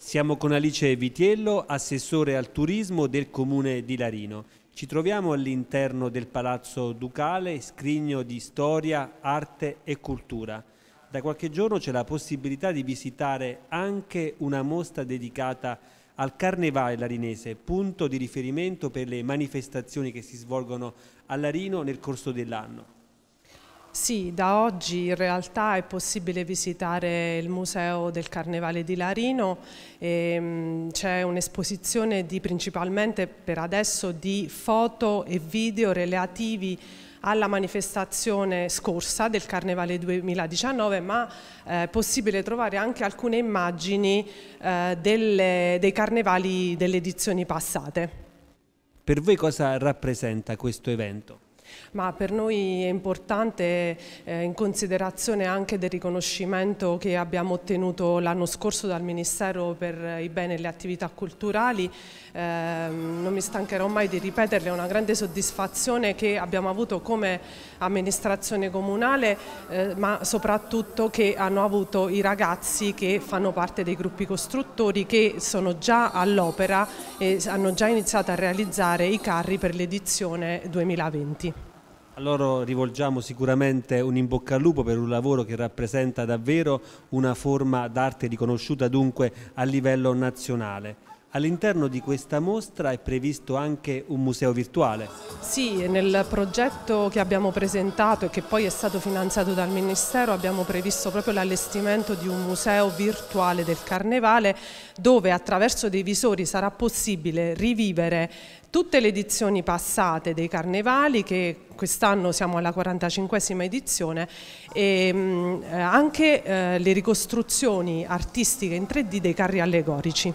Siamo con Alice Vitiello, assessore al turismo del comune di Larino. Ci troviamo all'interno del Palazzo Ducale, scrigno di storia, arte e cultura. Da qualche giorno c'è la possibilità di visitare anche una mostra dedicata al Carnevale Larinese, punto di riferimento per le manifestazioni che si svolgono a Larino nel corso dell'anno. Sì, da oggi in realtà è possibile visitare il Museo del Carnevale di Larino, ehm, c'è un'esposizione principalmente per adesso di foto e video relativi alla manifestazione scorsa del Carnevale 2019, ma eh, è possibile trovare anche alcune immagini eh, delle, dei carnevali delle edizioni passate. Per voi cosa rappresenta questo evento? Ma per noi è importante eh, in considerazione anche del riconoscimento che abbiamo ottenuto l'anno scorso dal Ministero per i beni e le attività culturali, eh, non mi stancherò mai di ripeterle, è una grande soddisfazione che abbiamo avuto come amministrazione comunale, eh, ma soprattutto che hanno avuto i ragazzi che fanno parte dei gruppi costruttori che sono già all'opera e hanno già iniziato a realizzare i carri per l'edizione 2020. A loro rivolgiamo sicuramente un in bocca al lupo per un lavoro che rappresenta davvero una forma d'arte riconosciuta dunque a livello nazionale. All'interno di questa mostra è previsto anche un museo virtuale. Sì, nel progetto che abbiamo presentato e che poi è stato finanziato dal Ministero abbiamo previsto proprio l'allestimento di un museo virtuale del Carnevale dove attraverso dei visori sarà possibile rivivere tutte le edizioni passate dei carnevali che quest'anno siamo alla 45esima edizione e mm, anche eh, le ricostruzioni artistiche in 3D dei carri allegorici.